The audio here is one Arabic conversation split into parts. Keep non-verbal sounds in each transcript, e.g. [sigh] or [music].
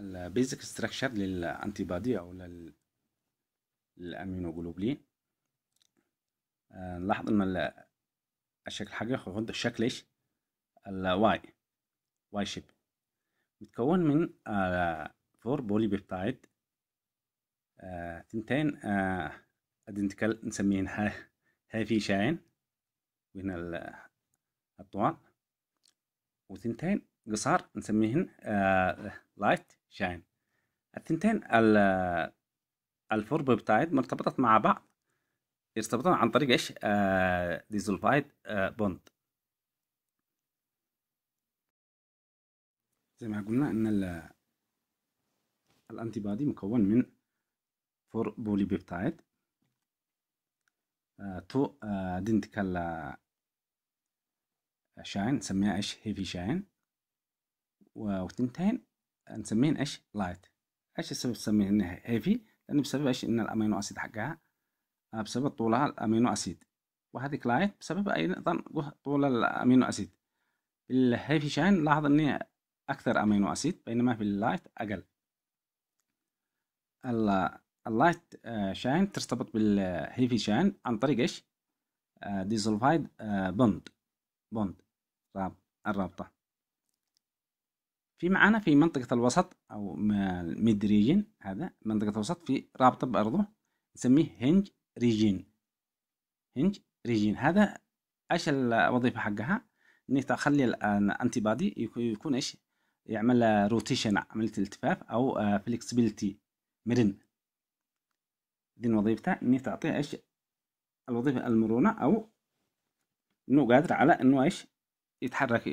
البيزك ستراكشر للانتي بادي او لل الامينوجلوبلين آه، نلاحظ ان الشكل حاجه خد الشكل ايش الواي واي شيب متكون من فور بولي بيبتايد تنتين ادنتيكال آه، نسميهن هافي شاين وهنا الطوال وثنتين قصار نسميهن لايت آه، شاين التنتين الفور بيبتايد مرتبطة مع بعض يرتبطون عن طريق ايش آه، ديزولفايد آه، بوند زي ما قلنا ان الانتي بادي مكون من فور بولي بيبتايد آه، تو دينتيكال شاين نسميها ايش هيفي شاين وثنتين نسميه ايش لايت ايش السبب نسميه انه هيفي لان بسبب ايش ان الامينو اسيد حقها آه، بسبب طولها الامينو اسيد وهذيك لايت بسبب ايضا طول الامينو اسيد الهيفي شاين لاحظ ان اكثر امينو اسيد بينما في اللايت اقل اللايت آه، شاين ترتبط بالهيفي شاين عن طريق ايش ديزولفايد بوند بوند الرابطه في معانا في منطقة الوسط أو ميد ريجين هذا منطقة الوسط في رابطة بأرضه نسميه هنج ريجين هنج ريجين هذا ايش الوظيفة حقها؟ إنك تخلي الانتي بادي يكون ايش؟ يعمل روتيشن عملية التفاف او فليكسبيلتي آه، مرن دي وظيفته إنك تعطيه ايش؟ الوظيفة المرونة او انه قادر على انه ايش؟ يتحرك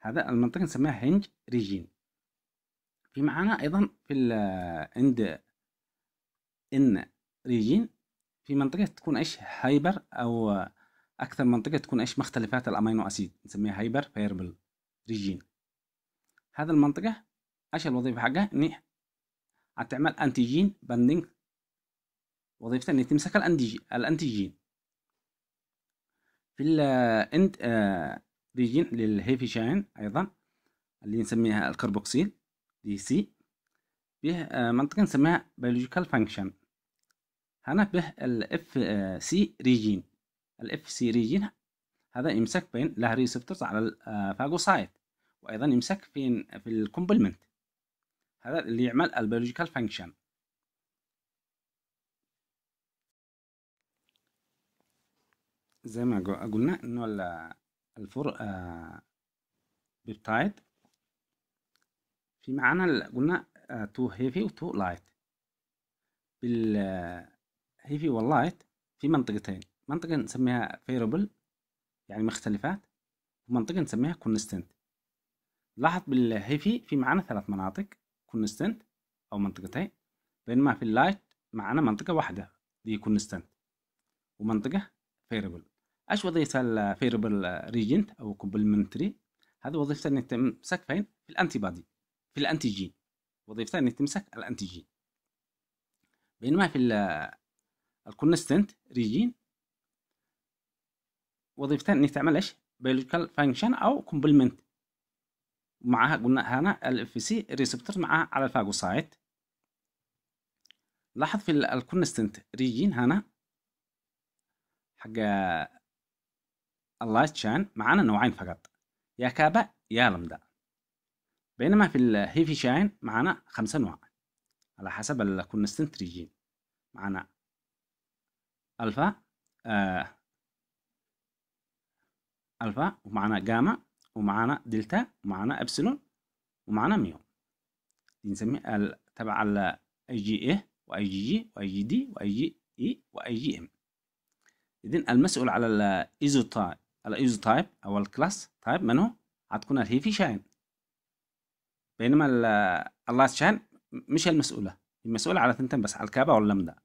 هذا المنطقة نسميها هنج ريجين في معانا أيضا في عند إن ريجين في منطقة تكون إيش هايبر أو أكثر منطقة تكون إيش مختلفات الأمينو أسيد نسميها هايبر فيربل ريجين هذا المنطقة إيش الوظيفة حقها إني هتعمل أنتيجين بندنج وظيفته إني تمسك الأنتيجين في الإند آه، بيجي للهيفي شاين أيضا اللي نسميها الكربوكسيل دي سي به آه، منطقة نسميها بيولوجيكال فانكشن هنا به الاف سي ريجين الاف سي ريجين هذا يمسك بين له ريسبتورز على الفاجوسايت آه، وايضا يمسك فين في الكومبلمنت هذا اللي يعمل البيولوجيكال فانكشن زي ما قلنا انه الفور بيبتايد في معانا قلنا آه، تو هيفي وتو لايت بال بالهيفي آه، واللايت في منطقتين منطقة نسميها فيربل يعني مختلفات ومنطقة نسميها كونستنت لاحظ بالهيفي في معانا ثلاث مناطق كونستنت أو منطقتين بينما في اللايت معانا منطقة واحدة دي كونستنت ومنطقة فيربل ايش وظيفه الفيربل ريجنت او كومبلمنتري هذه وظيفته انك تمسك فين في الانتي بادي في الانتيجين وظيفته انك تمسك الانتيجين بينما في الكونستنت ريجين وظيفتها انك تعمل ايش بيولوجيكال فانكشن او كومبلمنت معها قلنا هنا الاف سي ريسبتور معها على الفاجوسايت لاحظ في الكونستنت ريجين هنا حق اللايستشان معانا نوعين فقط يا كابا يا لمدا بينما في الهيفي شاين معانا خمسة أنواع على حسب اللي كنا معانا ألفا آه ألفا ومعانا جاما ومعانا دلتا ومعانا أبسلون ومعانا ميو دي تبع ال أي جي إيه وأي جي جي وأي جي دي وأي جي إي وأي جي إم إذن المسؤول على الإيزوتايب اليوز تايب او الكلاس تايب منو هتكون هتكون في شان بينما اللاست شان مش المسؤوله المسؤوله على تنتين بس على الكابا واللمدا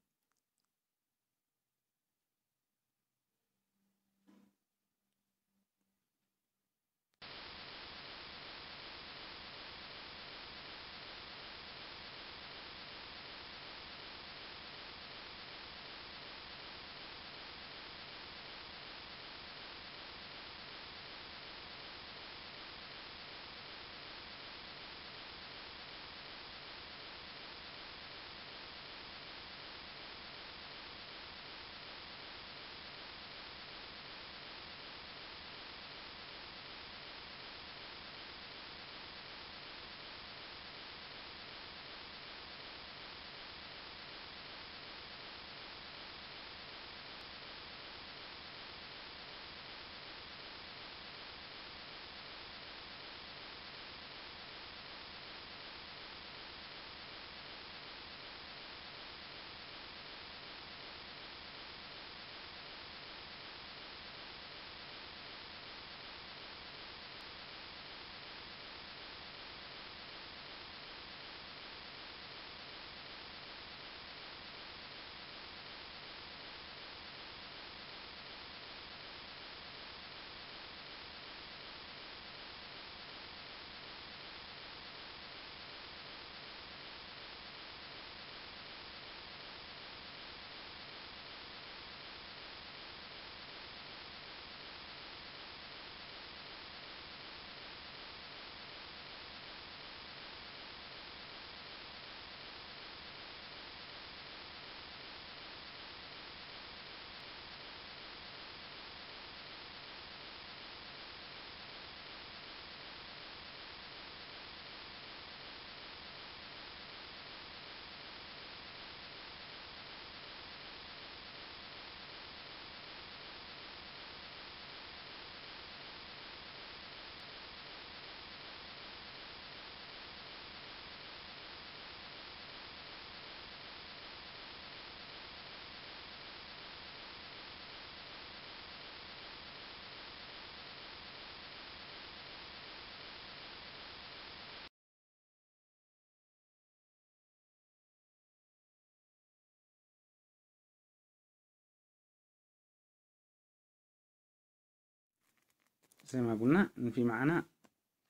زي ما قلنا إن في معانا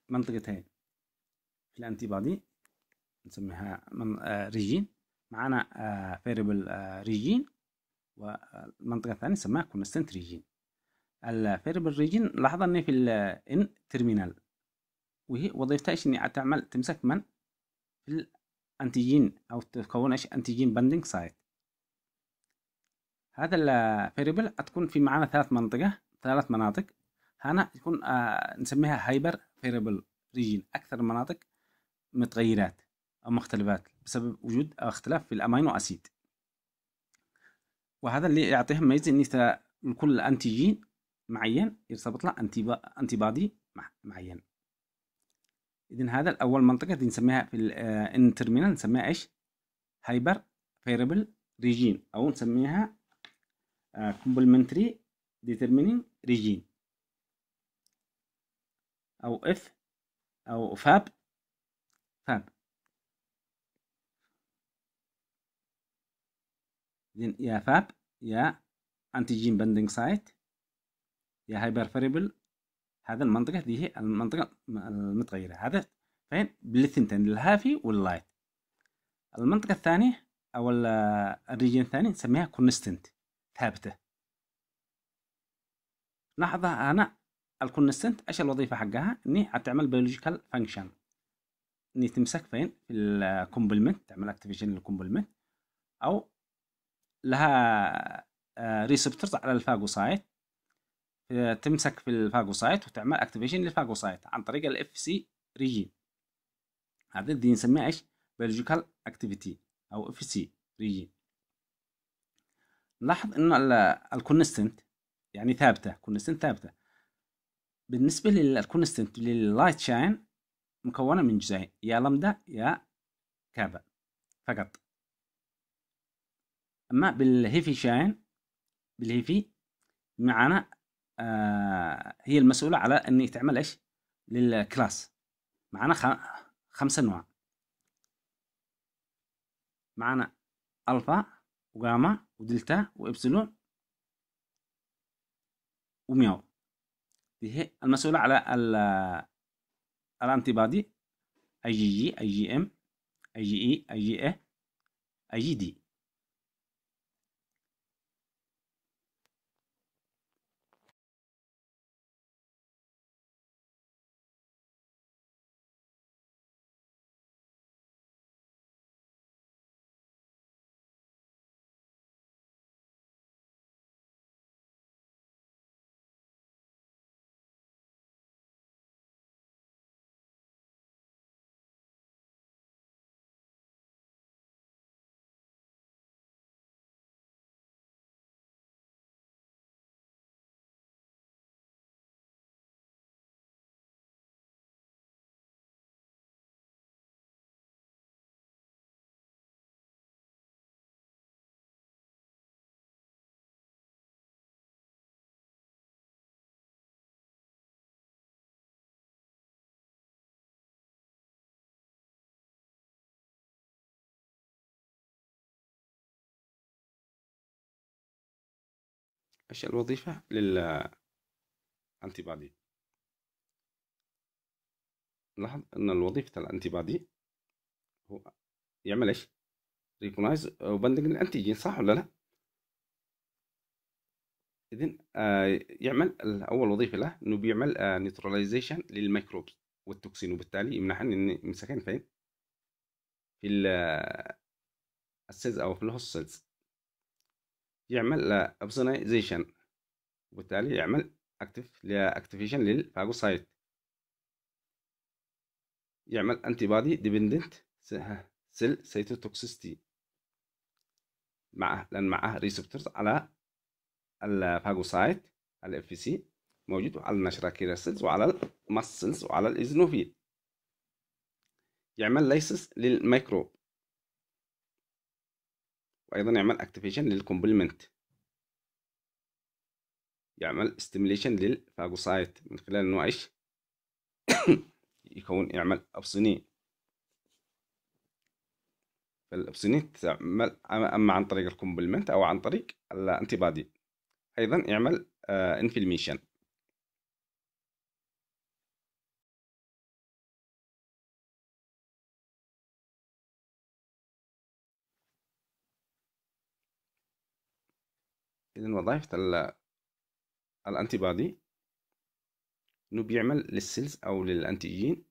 منطقتين في الأنتي بادي نسميها من ريجين معانا آه ريجين آه، آه، والمنطقة الثانية نسميها كونستنت ريجين الفاريبل ريجين لاحظ إن في الإن تيرمينال وهي وظيفتها إيش إني تعمل تمسك من في الأنتيجين أو تكون إيش أنتيجين بندنج سايت هذا الفاريبل تكون في معانا ثلاث منطقة ثلاث مناطق هنا يكون آه نسميها هايبر فيربل ريجين أكثر المناطق متغيرات أو مختلفات بسبب وجود اختلاف في الأمينو أسيد وهذا اللي يعطيهم ميزة أن لكل أنتيجين معين يرتبط له بادي معين إذن هذا الأول منطقة دي نسميها في الان ترمينال آه، نسميها إيش؟ هايبر فيربل ريجين أو نسميها كومبلمنتري ديترمينينج ريجين أو إف أو فاب فاب زين يا فاب يا أنتيجين بندنج سايت يا هايبر فاريبل هذا المنطقة دي هي المنطقة المتغيرة هذا فين بالثنتين الهافي واللايت المنطقة الثانية أو الريجين الثاني نسميها كونستنت ثابتة لحظة أنا الكونستنت ايش الوظيفه حقها؟ اني حتعمل بيولوجيكال فانكشن اني تمسك فين؟ في الكومبلمنت تعمل اكتيفيشن للكومبلمنت او لها ريسبترز آه، على الفاجوسايت آه، تمسك في الفاجوسايت وتعمل اكتيفيشن للفاجوسايت عن طريق الاف سي ريجيم هذا دي نسميها ايش؟ بيولوجيكال اكتيفيتي او اف سي ريجيم نلاحظ ان الكونستنت يعني ثابته كونستنت ثابته بالنسبة للكونستنت لللايت شاين مكونة من جزئين يا لمدا يا كابا فقط أما بالهيفي شاين بالهيفي معنا آه هي المسؤولة على أن تعمل إيش للكلاس معنا خمسة أنواع معنا ألفا وجاما ودلتا وإبسلون وميو هي المسؤولة على ال الانتي بادي اي جي جي اي جي ام اي جي اي اي جي اي اي جي دي ايش الوظيفة لل بادي لاحظ ان الوظيفة الأنتي بادي هو يعمل ايش ريكونايز وبندنج الانتيجين صح ولا لا اذا آه، يعمل اول وظيفه له انه بيعمل آه نيتراليزيشن للميكروبس والتوكسين وبالتالي يمنحن يمسكن فين في السيلز آه، او في الهوست سيلز يعمل ابسونايزيشن آه، وبالتالي يعمل اكتف لاكتيفيشن للفاجوسايت يعمل انتي بادي ديبندنت سيل سيتوتوكسيستي مع لان معه ريسبتورز على الفاجوسايت على الاف سي موجود على النشرة كيراسيلز وعلى المسلز وعلى الايزنوفيل يعمل ليسس للميكروب وايضا يعمل اكتيفيشن للكومبلمنت يعمل استيميليشن للفاجوسايت من خلال انه ايش [coughs] يكون يعمل ابسينين فالابسينين تعمل اما عن طريق الكومبلمنت او عن طريق الانتي بادي ايضا يعمل انفلميشن آه، إذن وظائف الأنتي بادي إنه بيعمل للسيلز أو للأنتيجين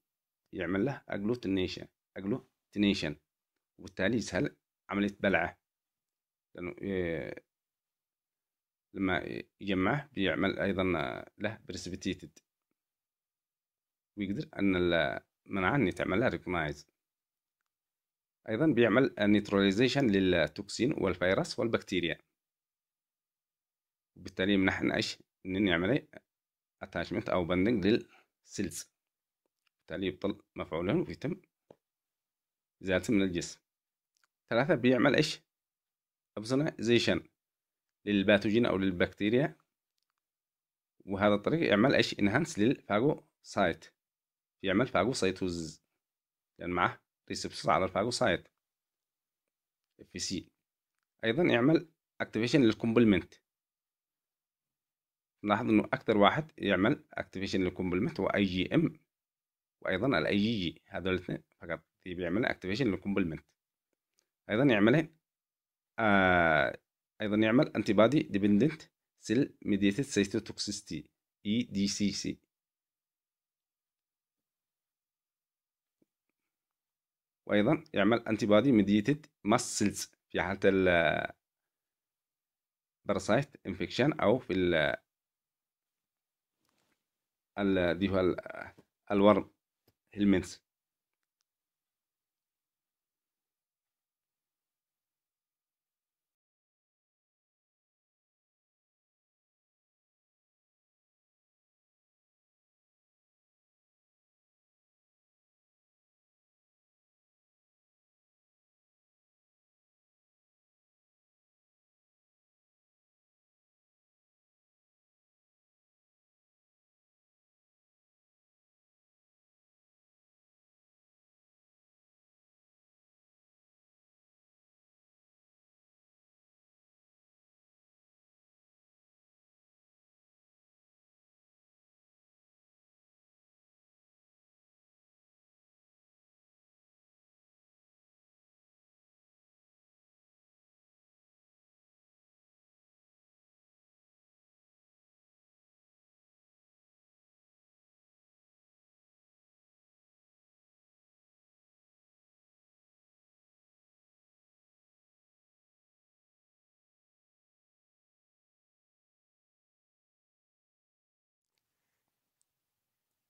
يعمل له أجلوتينيشن أجلوتينيشن وبالتالي يسهل عملية بلعه لأنه آه، لما يجمعه بيعمل أيضا له بريسبيتيتد ويقدر أن المناعة أن تعمل لها ريكومايز أيضا بيعمل نيتراليزيشن للتوكسين والفيروس والبكتيريا وبالتالي بنحن نعيش نعمل اتاشمنت إيه؟ او بندنج للسيلز بالتالي يبطل مفعولا ويتم ازالته من الجسم ثلاثة بيعمل ايش ابزونايزيشن للباثوجين او للبكتيريا وهذا الطريق يعمل ايش انهانس للفاجوسايت يعمل فاجوسايتوز لان يعني معه ريسبسور على الفاجوسايت اف سي ايضا يعمل اكتيفيشن للكومبلمنت نلاحظ انه اكثر واحد يعمل اكتيفيشن للكومبلمنت هو اي جي ام وايضا الاي جي جي هذول الاثنين فقط اللي بيعمل اكتيفيشن للكومبلمنت ايضا يعمل آه ايضا يعمل انتي بادي ديبندنت سيل ميديتد سيتوتوكسيستي اي دي سي سي وايضا يعمل انتي بادي ميديتد ماس سيلز في حاله الباراسايت انفكشن آه، او في اللي هو الورم المنسي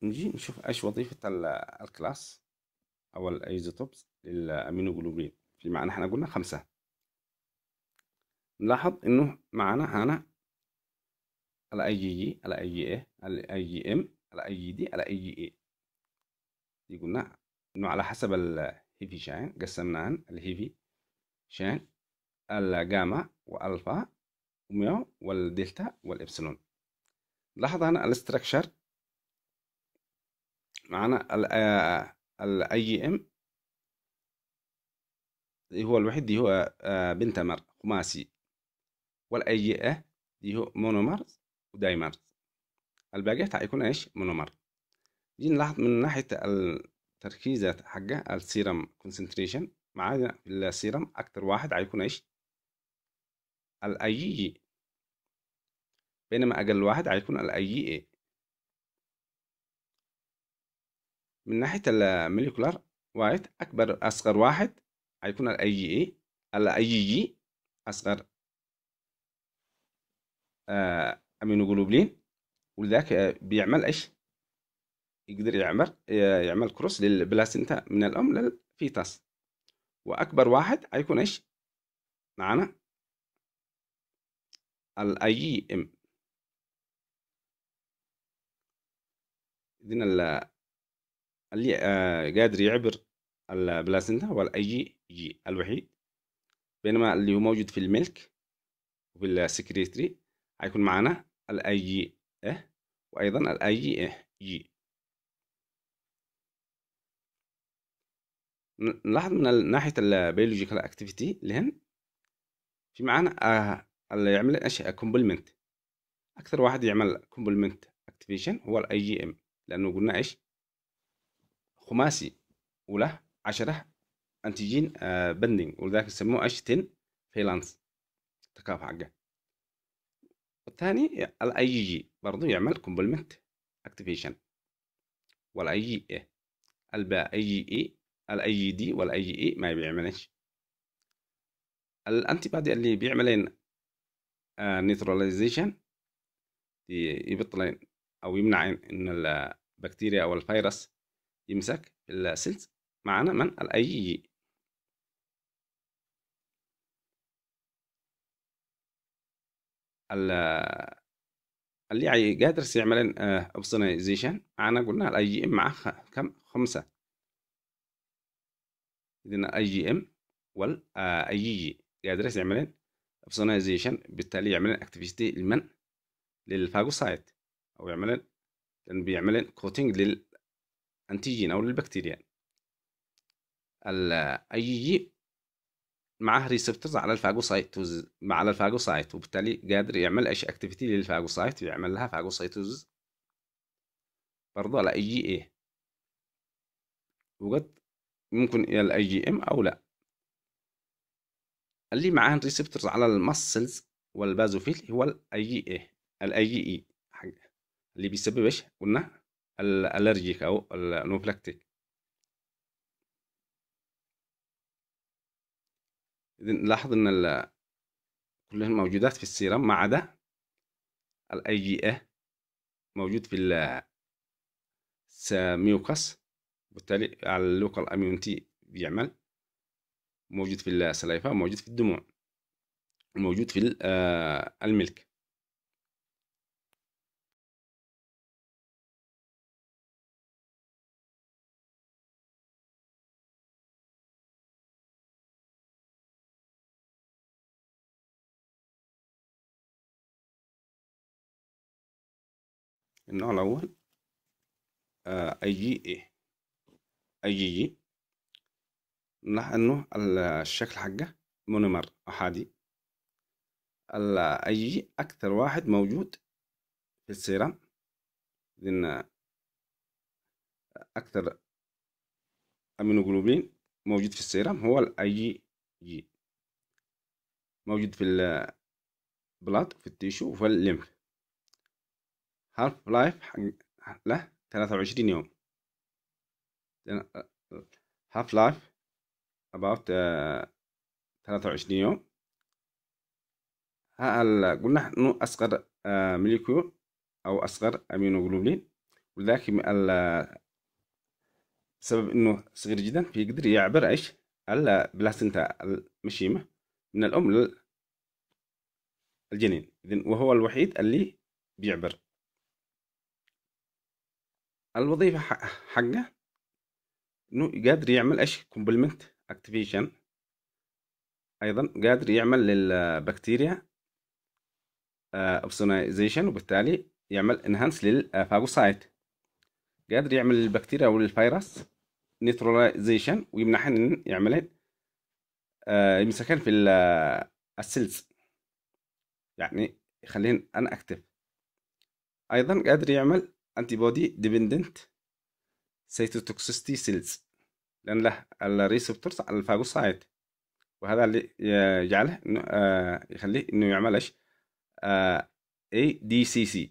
نجي نشوف ايش وظيفة الكلاس او الايزوتوبس للامينوجلوبين في معنى احنا قلنا خمسة نلاحظ انه معنا هنا الاي جي جي الاي جي اي الاي جي ام الاي جي دي الاي جي اي دي قلنا انه على حسب الهيفي شاين قسمناهن الهيفي شاين الجاما والفا وميو والدلتا والابسلون لاحظ هنا الاستراكشر معانا الاي ام اللي هو الوحيد اللي هو بنتمر خماسي اه إيه، اللي هو مونومر ودايمر الباقي حيكون ايش مونومر دي نلاحظ من ناحية التركيزات حقه السيرم كونسنتريشن معانا في السيرم أكتر واحد حيكون ايش الاي إيه. بينما أقل واحد حيكون الاي إيه. من ناحية الموليكولار وايت أكبر أصغر واحد هيكون الـ جي e، الـ IgG أصغر آه ولذلك آه، بيعمل إيش؟ يقدر يعمل يعمل كروس للبلاسينتا من الأم للفيتاس وأكبر واحد هيكون إيش؟ معانا الـ IgM e ام إذن اللي آه، قادر يعبر البلاسنتا هو الاي جي جي الوحيد بينما اللي هو موجود في الملك وفي السكريتري هيكون معانا الاي جي اه وايضا الاي جي اه جي نلاحظ من ناحية البيولوجيكال اكتيفيتي لهن في معانا آه اللي يعمل اشياء كومبلمنت اكثر واحد يعمل كومبلمنت اكتيفيشن هو الاي جي ام لانه قلنا ايش خماسي وله عشرة انتيجين آه، بندنج ولذلك يسموه ايش تن فيلانس تكافح حقه والثاني الاي جي جي برضو يعمل كومبلمنت اكتيفيشن والاي جي اي الباء اي جي اي الاي جي دي والاي جي اي ما بيعملش الانتي بادي اللي بيعملين نيتراليزيشن آه، يبطلين او يمنعين ان البكتيريا او الفيروس يمسك السيلز معنا من الاي جي اللي قادر يعمل اوبسونايزيشن معنا قلنا الاي جي ام مع كم خمسة إذن الاي جي ام والاي آه، جي قادر يعمل اوبسونايزيشن بالتالي يعمل اكتيفيتي لمن للفاجوسايت او يعمل بيعمل كوتينج لل انتيجين او للبكتيريا الاي معاه ريسبتورز على الفاجوسايتوز مع الفاجوسايت وبالتالي قادر يعمل ايش اكتيفيتي للفاجوسايت يعمل لها فاجوسايتوز برضو على اي جي اي وقد ممكن الى الاي جي ام او لا اللي معاه ريسبتورز على المسلز والبازوفيل هو الاي جي اي الاي جي اي e. اللي بيسبب ايش قلنا الالرجيك او الانوفلاكتيك اذا لاحظ ان كلهن موجودات في السيرم ما عدا الاي جي اي موجود في الميوكس وبالتالي على اللوكال اميونتي بيعمل موجود في السلايفة موجود في الدموع موجود في آه، الملك النوع الأول آه، اي جي اي اي جي جي نلاحظ انه الشكل حقه مونومر احادي الاي جي جي اكثر واحد موجود في السيرم لان آه، اكثر امينوجلوبين موجود في السيرم هو الاي جي جي موجود في البلاط في التيشو وفي الليمف هالف لايف له 23 يوم هاف لايف اباوت 23 يوم ها قلنا انه أصغر آه، مليكيول أو أصغر امينو جلوبلين ولذلك بسبب إنه صغير جدا فيقدر يعبر إيش البلاسنتا المشيمة من الأم للجنين اذا وهو الوحيد اللي بيعبر الوظيفة حقه انه قادر يعمل ايش كومبلمنت اكتيفيشن ايضا قادر يعمل للبكتيريا اوبسونايزيشن آه، وبالتالي يعمل انهانس للفاجوسايت قادر يعمل للبكتيريا والفيروس نيتراليزيشن ويمنحن ان يعملن آه، يمسكن في السيلز آه، يعني يخليهن ان اكتف ايضا قادر يعمل انتي بودي ديبندنت cytotoxicity سيلز لأن له الريسبتورز على الفاجوسايت وهذا اللي يجعله إنه آه، يخليه إنه يعمل إيش اي دي سي سي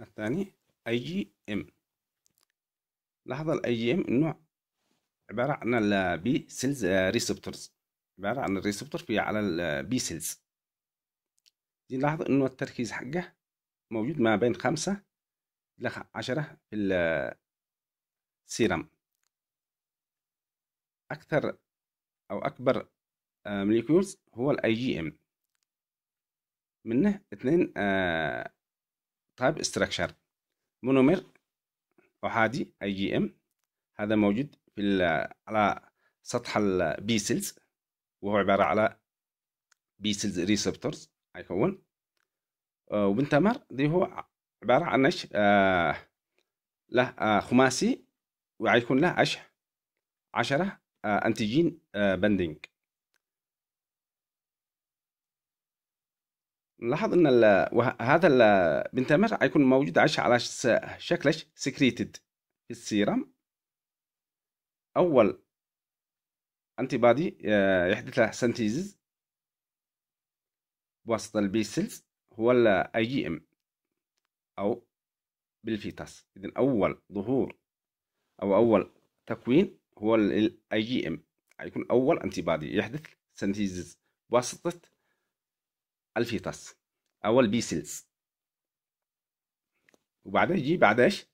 الثاني اي جي ام لاحظ الاي جي ام انه عباره عن البي سيلز ريسبتورز عبارة عن الريسبتور في على البي سيلز دي نلاحظ إنه التركيز حقه موجود ما بين خمسة إلى عشرة في السيرم أكثر أو أكبر موليكيولز آه، هو الاي جي ام منه اثنين تايب استراكشر مونومير احادي اي جي ام هذا موجود في على سطح البي سيلز وهو عبارة على بي سيلز ريسبتورز هيكون وبنتمر دي هو عبارة عن ايش آه له آه خماسي وعيكون له عشر عشرة آه انتيجين آه بندنج نلاحظ ان ال هذا البنتمر هيكون موجود عشر على شكل سكريتد في السيرم اول انتي آه، بادي يحدث له سنتيزز بواسطة البي سيلز هو الاي جي ام او بالفيتاس اذن اول ظهور او اول تكوين هو الاي جي ام اول انتي بادي يحدث سنتيزز بواسطة الفيتاس او البي سيلز وبعدها يجي بعد ايش؟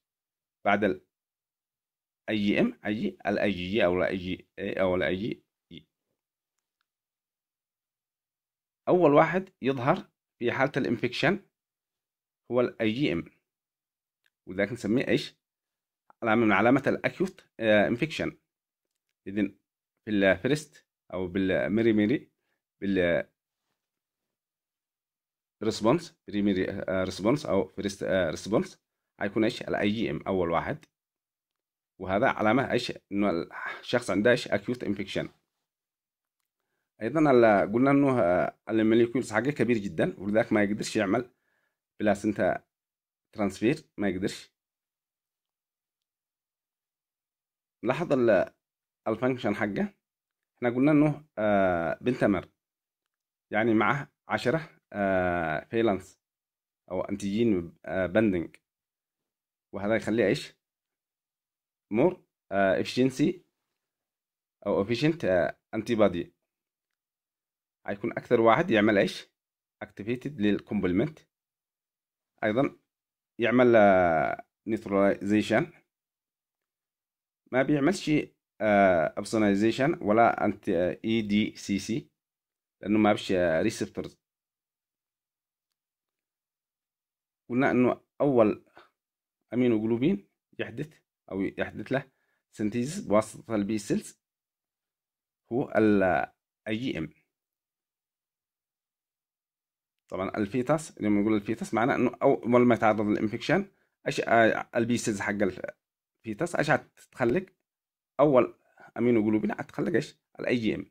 بعد اي ام اي الاي جي او الاي جي اي او الاي جي اي اول واحد يظهر في حالة الانفكشن هو الاي جي ام وذاك نسميه ايش علامة من علامة الاكيوت آه، انفكشن اذا في الفيرست او بالميري ميري بال ريسبونس بريميري ريسبونس او فيرست ريسبونس آه، هيكون ايش الاي جي ام اول واحد وهذا علامة إيش إنه الشخص عنده إيش أكيوت إنفكشن أيضا قلنا إنه آه، الموليكولز حقه كبير جدا ولذلك ما يقدرش يعمل بلاسنتا ترانسفير ما يقدرش لاحظ الفانكشن حقه احنا قلنا انه آه، بنتمر يعني معه عشرة فيلانس آه، او انتيجين بندنج وهذا يخليه ايش مور آه، efficiency او انتي آه، بادي هيكون اكثر واحد يعمل ايش اكتيفيتد للكومبلمنت ايضا يعمل آه، neutralization ما بيعملش ابسونايزيشن ولا انت اي دي سي سي لانه ما بش ريسبتورز قلنا انه اول امينو جلوبين يحدث أو يحدث له سنتيز بواسطة البي سيلز هو الاي أي إم طبعا الفيتاس لما نقول الفيتاس معناه إنه أول ما يتعرض للإنفكشن أش آه، البي سيلز حق الفيتاس أش هتتخلق أول أمينو جلوبين هتخلق إيش الأي جي إم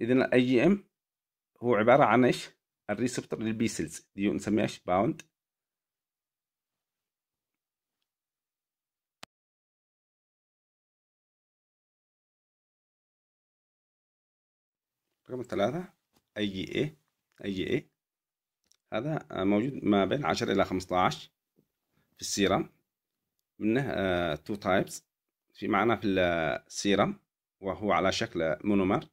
إذن الأي جي إم هو عبارة عن إيش الريسبتور للبي سيلز دي نسميها إيش باوند رقم ثلاثة أي إيه أي إيه هذا آه، موجود ما بين عشر إلى خمسة عشر في السيرم منه تو آه، تايبس في معنا في السيرم وهو على شكل مونومر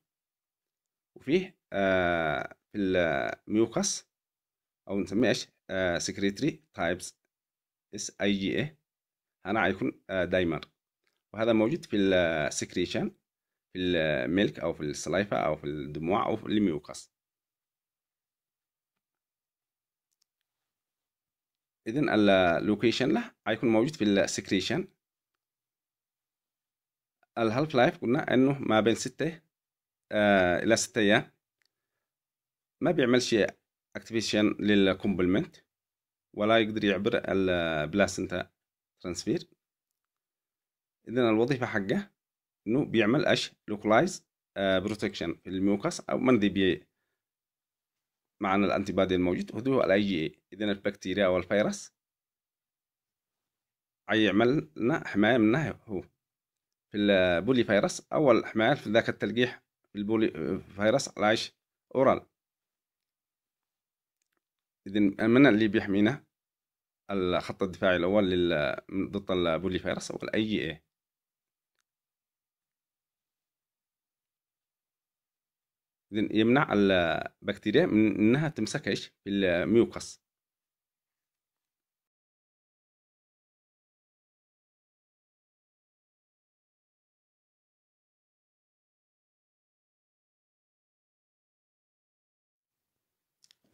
وفيه آه، في الميوكس أو نسميه إيش سكريتري تايبس اس اي جي إيه. هنا حيكون دايمر وهذا موجود في السكريشن في الملك أو في السلايفة أو في الدموع أو في الميوكاس إذن اللوكيشن له هيكون موجود في السكريشن الهالف لايف قلنا إنه ما بين ستة آه إلى ستة أيام ما بيعملش اكتيفيشن للكومبلمنت ولا يقدر يعبر البلاسنتا ترانسفير إذن الوظيفة حقه انه بيعمل اش لوكلايز آه، بروتكشن في الميوكاس او من بي معنا الانتي بادي الموجود وهذا هو الاي جي اي اذا البكتيريا او الفيروس يعمل لنا حمايه منه هو في البولي فيروس اول حمايه في ذاك التلقيح في البولي فيروس العيش اورال اذا من اللي بيحمينا الخط الدفاعي الاول ضد البولي فيروس هو الاي جي اي يمنع البكتيريا من انها تمسك ايش الميوكس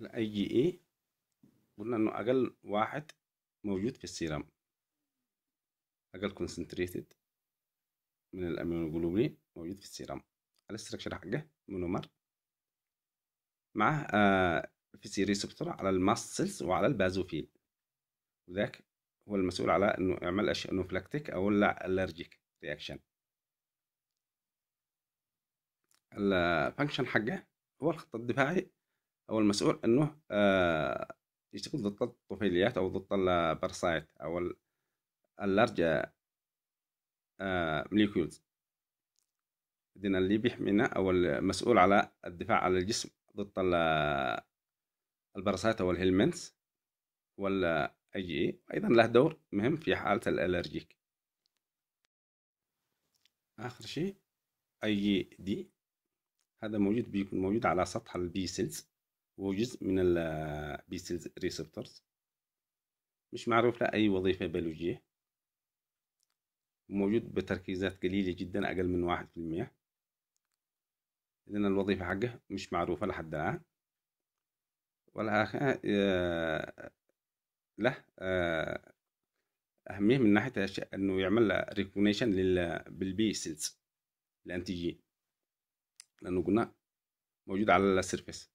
الاي جي اي قلنا انه اقل واحد موجود في السيرم اقل كونسنتريتد من الامينوجلوبين موجود في السيرم الاستركشر حقه مونومر معه آه، في سي ريسبتور على الماست سيلز وعلى البازوفيل وذاك هو المسؤول على انه يعمل انوفلاكتيك او الالرجيك رياكشن الفانكشن حقه هو الخط الدفاعي او المسؤول انه آه، يشتغل ضد الطفيليات او ضد البارسايت او اللارج آه، مليكيولز إذن اللي بيحمينا او المسؤول على الدفاع على الجسم ضد او والهيلمنتس ولا اي اي ايضا له دور مهم في حالة الالرجيك اخر شيء اي دي هذا موجود بيكون موجود على سطح البي سيلز وهو جزء من البي سيلز ريسبتورز مش معروف له اي وظيفة بيولوجية موجود بتركيزات قليلة جدا اقل من واحد في المية لأن الوظيفة حقه مش معروفة لحد الآن والآخر آه، له آه، أهمية من ناحية إنه يعمل ريكوجنيشن بالبي سيلز الأنتيجين لأنه قلنا موجود على السيرفيس